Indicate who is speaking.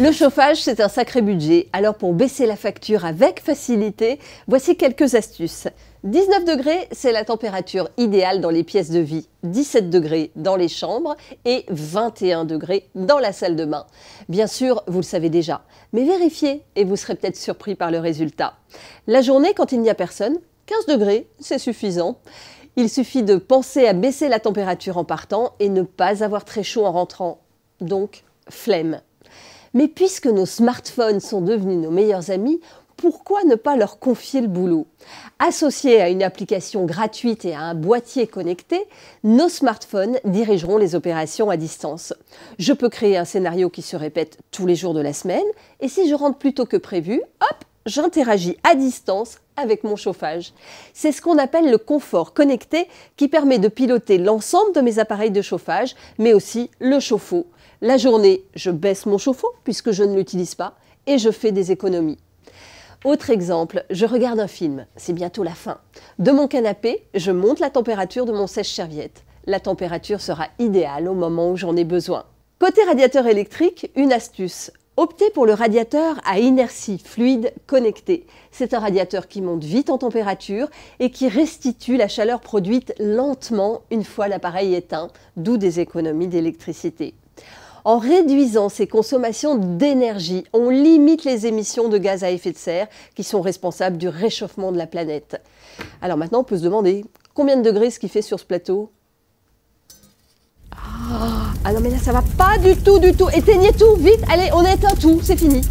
Speaker 1: Le chauffage, c'est un sacré budget. Alors pour baisser la facture avec facilité, voici quelques astuces. 19 degrés, c'est la température idéale dans les pièces de vie, 17 degrés dans les chambres et 21 degrés dans la salle de bain. Bien sûr, vous le savez déjà, mais vérifiez et vous serez peut-être surpris par le résultat. La journée, quand il n'y a personne, 15 degrés, c'est suffisant. Il suffit de penser à baisser la température en partant et ne pas avoir très chaud en rentrant. Donc, flemme. Mais puisque nos smartphones sont devenus nos meilleurs amis, pourquoi ne pas leur confier le boulot Associés à une application gratuite et à un boîtier connecté, nos smartphones dirigeront les opérations à distance. Je peux créer un scénario qui se répète tous les jours de la semaine, et si je rentre plus tôt que prévu, hop, j'interagis à distance avec mon chauffage. C'est ce qu'on appelle le confort connecté qui permet de piloter l'ensemble de mes appareils de chauffage, mais aussi le chauffe-eau. La journée, je baisse mon chauffe-eau puisque je ne l'utilise pas et je fais des économies. Autre exemple, je regarde un film, c'est bientôt la fin. De mon canapé, je monte la température de mon sèche-serviette. La température sera idéale au moment où j'en ai besoin. Côté radiateur électrique, une astuce. Optez pour le radiateur à inertie fluide connecté. C'est un radiateur qui monte vite en température et qui restitue la chaleur produite lentement une fois l'appareil éteint, d'où des économies d'électricité. En réduisant ses consommations d'énergie, on limite les émissions de gaz à effet de serre qui sont responsables du réchauffement de la planète. Alors maintenant, on peut se demander combien de degrés ce qu'il fait sur ce plateau ah, ah non mais là ça va pas du tout du tout. Éteignez tout vite. Allez, on éteint tout, c'est fini.